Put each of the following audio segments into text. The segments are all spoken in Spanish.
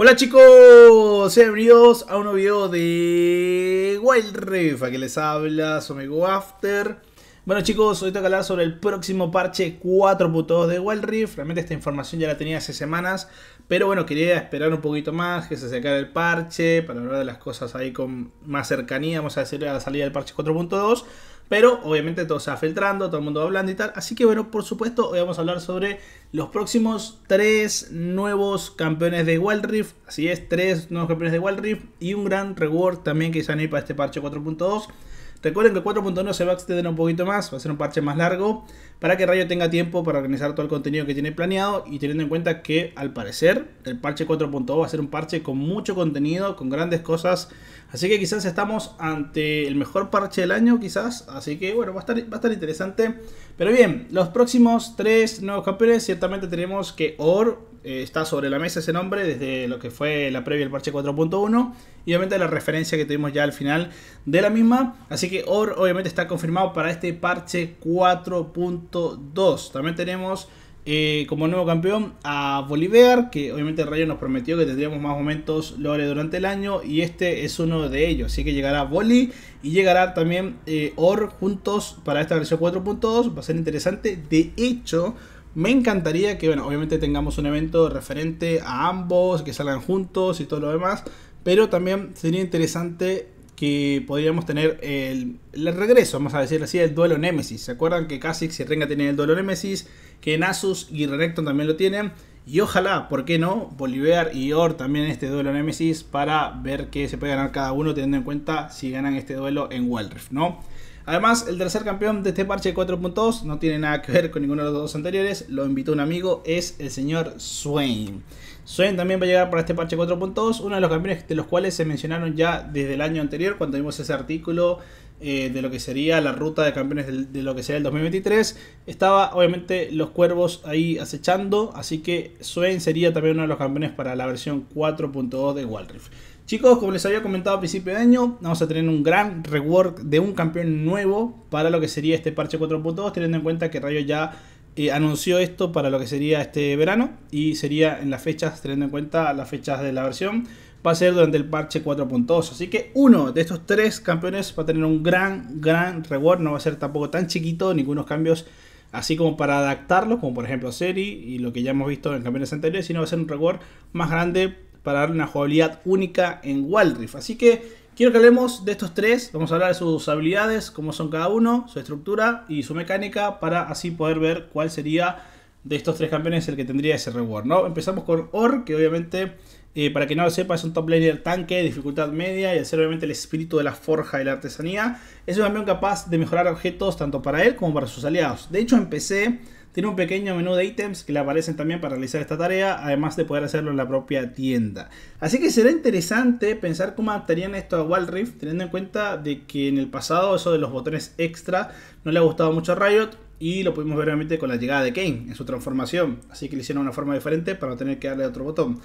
Hola chicos, sean bienvenidos a un nuevo video de Wild Rift, que les habla amigo After. Bueno chicos, hoy toca hablar sobre el próximo parche 4.2 de Wild Rift. Realmente esta información ya la tenía hace semanas, pero bueno, quería esperar un poquito más, que se acercara el parche, para hablar de las cosas ahí con más cercanía, vamos a decir, a la salida del parche 4.2. Pero obviamente todo se va filtrando, todo el mundo va hablando y tal. Así que bueno, por supuesto, hoy vamos a hablar sobre los próximos 3 nuevos campeones de Wild Rift. Así es, 3 nuevos campeones de Wild Rift y un gran reward también que se van a ir para este parche 4.2 Recuerden que el 4.1 se va a extender un poquito más, va a ser un parche más largo, para que Rayo tenga tiempo para organizar todo el contenido que tiene planeado y teniendo en cuenta que al parecer el parche 4.2 va a ser un parche con mucho contenido, con grandes cosas. Así que quizás estamos ante el mejor parche del año, quizás. Así que bueno, va a estar, va a estar interesante. Pero bien, los próximos tres nuevos campeones, ciertamente tenemos que Or eh, está sobre la mesa ese nombre desde lo que fue la previa del parche 4.1 y obviamente la referencia que tuvimos ya al final de la misma. Así que OR obviamente está confirmado para este parche 4.2. También tenemos eh, como nuevo campeón a Bolívar, que obviamente Rayo nos prometió que tendríamos más momentos lore durante el año y este es uno de ellos. Así que llegará Boli y llegará también eh, OR juntos para esta versión 4.2. Va a ser interesante. De hecho... Me encantaría que, bueno, obviamente tengamos un evento referente a ambos, que salgan juntos y todo lo demás. Pero también sería interesante que podríamos tener el, regreso, vamos a decir así, el duelo Nemesis. ¿Se acuerdan que Kha'Zix y Renga tienen el duelo Nemesis? Que Nasus y Renekton también lo tienen. Y ojalá, ¿por qué no? Bolivar y Or también en este duelo Nemesis para ver qué se puede ganar cada uno teniendo en cuenta si ganan este duelo en Wildrift, ¿no? Además, el tercer campeón de este parche 4.2 no tiene nada que ver con ninguno de los dos anteriores, lo invitó un amigo, es el señor Swain. Swain también va a llegar para este parche 4.2, uno de los campeones de los cuales se mencionaron ya desde el año anterior cuando vimos ese artículo eh, de lo que sería la ruta de campeones de, lo que sería el 2023. Estaba obviamente los cuervos ahí acechando, así que Swain sería también uno de los campeones para la versión 4.2 de Rift. Chicos, como les había comentado a principio de año, vamos a tener un gran reward de un campeón nuevo para lo que sería este parche 4.2, teniendo en cuenta que Rayo ya eh, anunció esto para lo que sería este verano y sería en las fechas, teniendo en cuenta las fechas de la versión, va a ser durante el parche 4.2. Así que uno de estos tres campeones va a tener un gran, gran reward, no va a ser tampoco tan chiquito, ningunos cambios así como para adaptarlo, como por ejemplo Seri y lo que ya hemos visto en campeones anteriores, sino va a ser un reward más grande para darle una jugabilidad única en Wild Rift. Así que quiero que hablemos de estos tres, vamos a hablar de sus habilidades, cómo son cada uno, su estructura y su mecánica para así poder ver cuál sería de estos tres campeones el que tendría ese reward, ¿no? Empezamos con Or, que obviamente, eh, para que no lo sepa, es un top laner tanque, dificultad media y al ser obviamente el espíritu de la forja y la artesanía. Es un campeón capaz de mejorar objetos tanto para él como para sus aliados. De hecho, empecé tiene un pequeño menú de ítems que le aparecen también para realizar esta tarea, además de poder hacerlo en la propia tienda. Así que será interesante pensar cómo adaptarían esto a Wild Rift, teniendo en cuenta de que en el pasado eso de los botones extra no le ha gustado mucho a Riot, y lo pudimos ver obviamente con la llegada de Kane en su transformación, así que le hicieron una forma diferente para no tener que darle otro botón.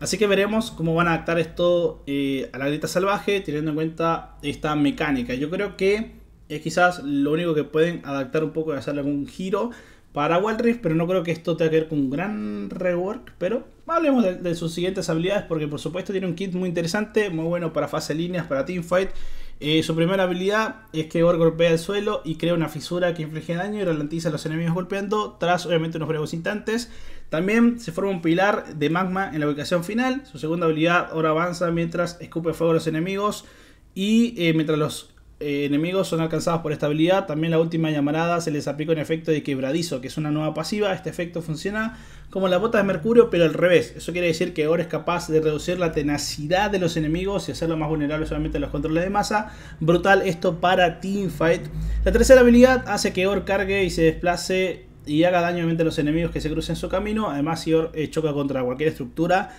Así que veremos cómo van a adaptar esto eh, a la grita salvaje teniendo en cuenta esta mecánica. Yo creo que es quizás lo único que pueden adaptar un poco y hacerle algún giro para Walrif, pero no creo que esto tenga que ver con un gran rework. Pero hablemos de, sus siguientes habilidades, porque por supuesto tiene un kit muy interesante, muy bueno para fase líneas, para teamfight. Eh, su primera habilidad es que or golpea el suelo y crea una fisura que inflige daño y ralentiza a los enemigos golpeando, tras obviamente unos breves instantes. También se forma un pilar de magma en la ubicación final. Su segunda habilidad ahora avanza mientras escupe fuego a los enemigos y eh, mientras los eh, enemigos son alcanzados por esta habilidad. También la última llamarada se les aplica un efecto de quebradizo, que es una nueva pasiva. Este efecto funciona como la bota de mercurio, pero al revés. Eso quiere decir que Or es capaz de reducir la tenacidad de los enemigos y hacerlo más vulnerable solamente a los controles de masa. Brutal esto para Teamfight. La tercera habilidad hace que Or cargue y se desplace y haga daño a los enemigos que se crucen en su camino. Además, si Or eh, choca contra cualquier estructura,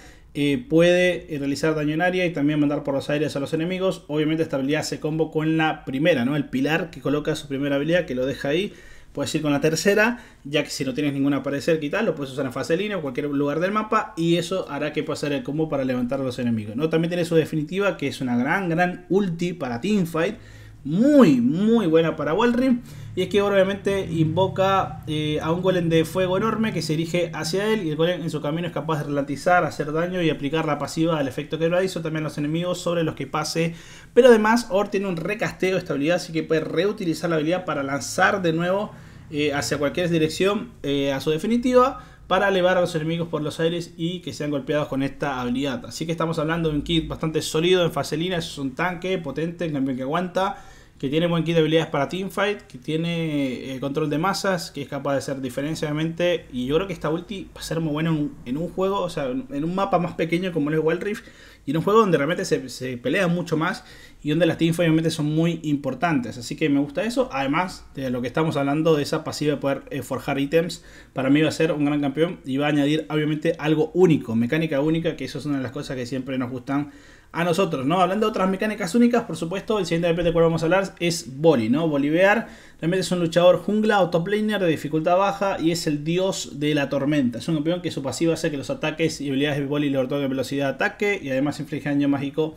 puede eh, realizar daño en área y también mandar por los aires a los enemigos. Obviamente esta habilidad se combo con la primera, ¿no? El pilar que coloca su primera habilidad, que lo deja ahí. Puedes ir con la tercera, ya que si no tienes ninguna aparecer, quitarlo lo puedes usar en fase de línea o cualquier lugar del mapa. Y eso hará que puedas hacer el combo para levantar a los enemigos. ¿no? También tiene su definitiva, que es una gran, gran ulti para teamfight. Muy, muy buena para Walrim. Y es que obviamente invoca eh, a un golem de fuego enorme que se dirige hacia él y el golem en su camino es capaz de ralentizar, hacer daño y aplicar la pasiva al efecto que lo hizo también a los enemigos sobre los que pase. Pero además Or tiene un recasteo de esta habilidad, así que puede reutilizar la habilidad para lanzar de nuevo eh, hacia cualquier dirección eh, a su definitiva para elevar a los enemigos por los aires y que sean golpeados con esta habilidad. Así que estamos hablando de un kit bastante sólido en Facelina. es un tanque potente, en cambio que aguanta que tiene buen kit de habilidades para teamfight, que tiene eh, control de masas, que es capaz de hacer diferencia obviamente. Y yo creo que esta ulti va a ser muy buena en, un juego, o sea, en un mapa más pequeño como el Wild Rift, y en un juego donde realmente se, pelea mucho más y donde las teamfights obviamente son muy importantes. Así que me gusta eso, además de lo que estamos hablando de esa pasiva de poder eh, forjar ítems, para mí va a ser un gran campeón y va a añadir obviamente algo único, mecánica única, que eso es una de las cosas que siempre nos gustan a nosotros, ¿no? Hablando de otras mecánicas únicas, por supuesto, el siguiente RP de cual vamos a hablar es Boli, ¿no? Bolivear realmente es un luchador jungla, laner de dificultad baja y es el dios de la tormenta. Es un campeón que su pasivo hace que los ataques y habilidades de Boli le otorguen velocidad de ataque y además inflige daño mágico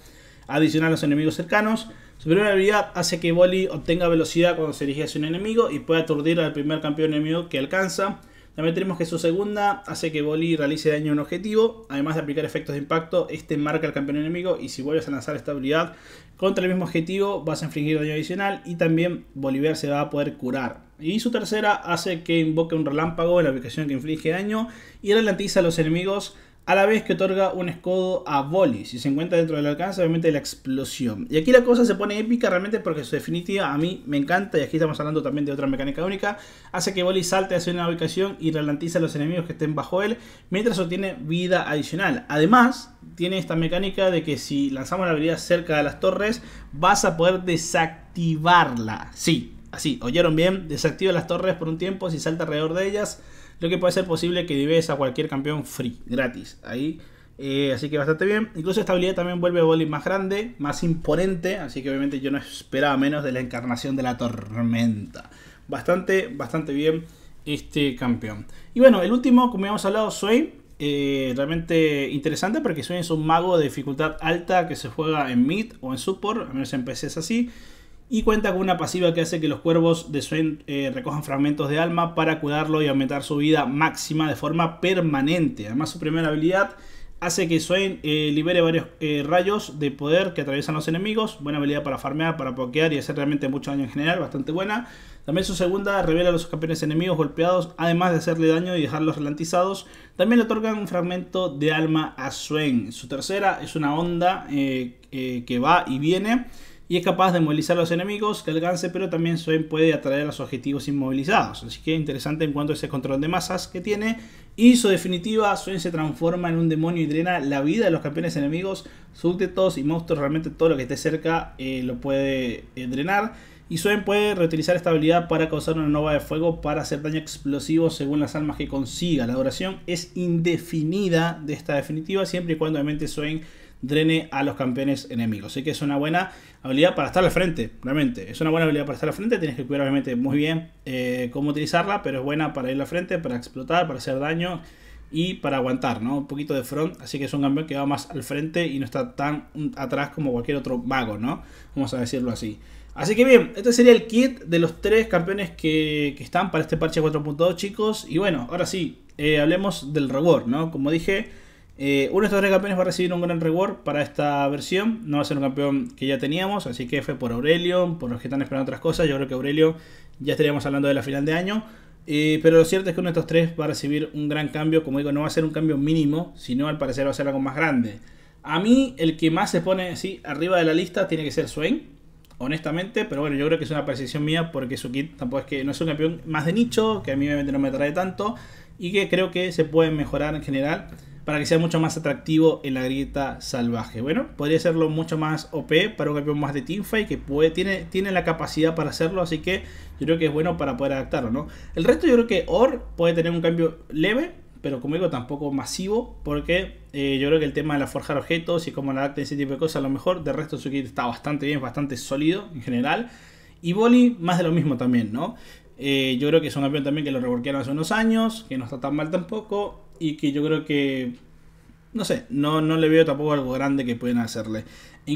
adicional a los enemigos cercanos. Su primera habilidad hace que Boli obtenga velocidad cuando se dirige hacia un enemigo y puede aturdir al primer campeón enemigo que alcanza. También tenemos que su segunda hace que Boli realice daño a un objetivo. Además de aplicar efectos de impacto, este marca al campeón enemigo y si vuelves a lanzar esta habilidad contra el mismo objetivo vas a infligir daño adicional y también Bolívar se va a poder curar. Y su tercera hace que invoque un relámpago en la ubicación que inflige daño y ralentiza a los enemigos a la vez que otorga un escudo a Voli, si se encuentra dentro del alcance obviamente la explosión. Y aquí la cosa se pone épica realmente porque su definitiva a mí me encanta, y aquí estamos hablando también de otra mecánica única, hace que Voli salte hacia una ubicación y ralentiza a los enemigos que estén bajo él, mientras obtiene vida adicional. Además, tiene esta mecánica de que si lanzamos la habilidad cerca de las torres, vas a poder desactivarla. Sí, Así, oyeron bien, desactiva las torres por un tiempo si salta alrededor de ellas, lo que puede ser posible que vives a cualquier campeón free, gratis. Ahí, eh, así que bastante bien. Incluso esta habilidad también vuelve a volar más grande, más imponente, así que obviamente yo no esperaba menos de la encarnación de la tormenta. Bastante, bastante bien este campeón. Y bueno, el último, como habíamos hablado, Swain. Eh, realmente interesante porque Swain es un mago de dificultad alta que se juega en mid o en support, a menos en PC es así y cuenta con una pasiva que hace que los cuervos de Swain eh, recojan fragmentos de alma para cuidarlo y aumentar su vida máxima de forma permanente. Además, su primera habilidad hace que Swain eh, libere varios eh, rayos de poder que atraviesan los enemigos. Buena habilidad para farmear, para pokear y hacer realmente mucho daño en general, bastante buena. También su segunda revela a los campeones enemigos golpeados, además de hacerle daño y dejarlos ralentizados. También le otorgan un fragmento de alma a Swain. Su tercera es una onda que va y viene y es capaz de movilizar a los enemigos que alcance, pero también puede atraer a los objetivos inmovilizados. Así que interesante en cuanto a ese control de masas que tiene. Y su definitiva, Swain se transforma en un demonio y drena la vida de los campeones enemigos, súbditos y monstruos. Realmente todo lo que esté cerca eh, lo puede eh, drenar. Y Swain puede reutilizar esta habilidad para causar una nova de fuego para hacer daño explosivo según las almas que consiga. La duración es indefinida de esta definitiva, siempre y cuando obviamente Swain drene a los campeones enemigos. Así que es una buena habilidad para estar al frente, realmente. Es una buena habilidad para estar al frente. Tienes que cuidar obviamente muy bien eh, cómo utilizarla, pero es buena para ir al frente, para explotar, para hacer daño y para aguantar, ¿no? Un poquito de front, así que es un campeón que va más al frente y no está tan atrás como cualquier otro mago, ¿no? Vamos a decirlo así. Así que bien, este sería el kit de los tres campeones que, que están para este parche 4.2, chicos. Y bueno, ahora sí, eh, hablemos del robot, ¿no? Como dije, eh, uno de estos tres campeones va a recibir un gran reward para esta versión. No va a ser un campeón que ya teníamos, así que fue por Aurelio, por los que están esperando otras cosas. Yo creo que Aurelio ya estaríamos hablando de la final de año. Eh, pero lo cierto es que uno de estos tres va a recibir un gran cambio. Como digo, no va a ser un cambio mínimo, sino al parecer va a ser algo más grande. A mí, el que más se pone así arriba de la lista tiene que ser Swain, honestamente. Pero bueno, yo creo que es una percepción mía porque su kit tampoco es que no es un campeón más de nicho, que a mí obviamente no me trae tanto. Y que creo que se puede mejorar en general para que sea mucho más atractivo en la grieta salvaje. Bueno, podría serlo mucho más OP para un campeón más de teamfight que puede, tiene, tiene la capacidad para hacerlo, así que yo creo que es bueno para poder adaptarlo, ¿no? El resto yo creo que OR puede tener un cambio leve, pero como digo, tampoco masivo, porque eh, yo creo que el tema de la forjar objetos y cómo la y ese tipo de cosas, a lo mejor, de resto su kit está bastante bien, bastante sólido en general. Y Boli, más de lo mismo también, ¿no? Eh, yo creo que es un campeón también que lo reworkearon hace unos años, que no está tan mal tampoco y que yo creo que, no sé, no, no le veo tampoco algo grande que pueden hacerle.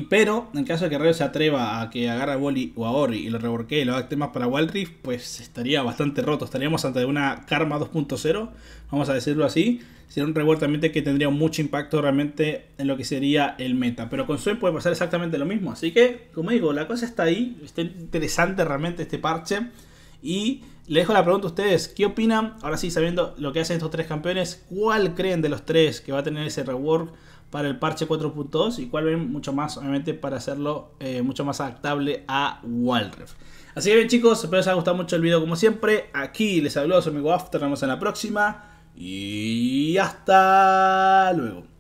pero en caso de que Rayo se atreva a que agarre a Wally o a Ori y lo reborquee y lo haga temas para Wild pues estaría bastante roto. Estaríamos ante una Karma 2.0, vamos a decirlo así. Sería un revuelo también que tendría mucho impacto realmente en lo que sería el meta. Pero con Sue puede pasar exactamente lo mismo. Así que, como digo, la cosa está ahí. Está interesante realmente este parche. Y le dejo la pregunta a ustedes, ¿qué opinan? Ahora sí, sabiendo lo que hacen estos tres campeones, ¿cuál creen de los tres que va a tener ese reward para el parche 4.2 y cuál ven mucho más, obviamente, para hacerlo eh, mucho más adaptable a Walref? Así que bien chicos, espero les haya gustado mucho el video como siempre. Aquí les habló soy mi After, nos vemos en la próxima y hasta luego.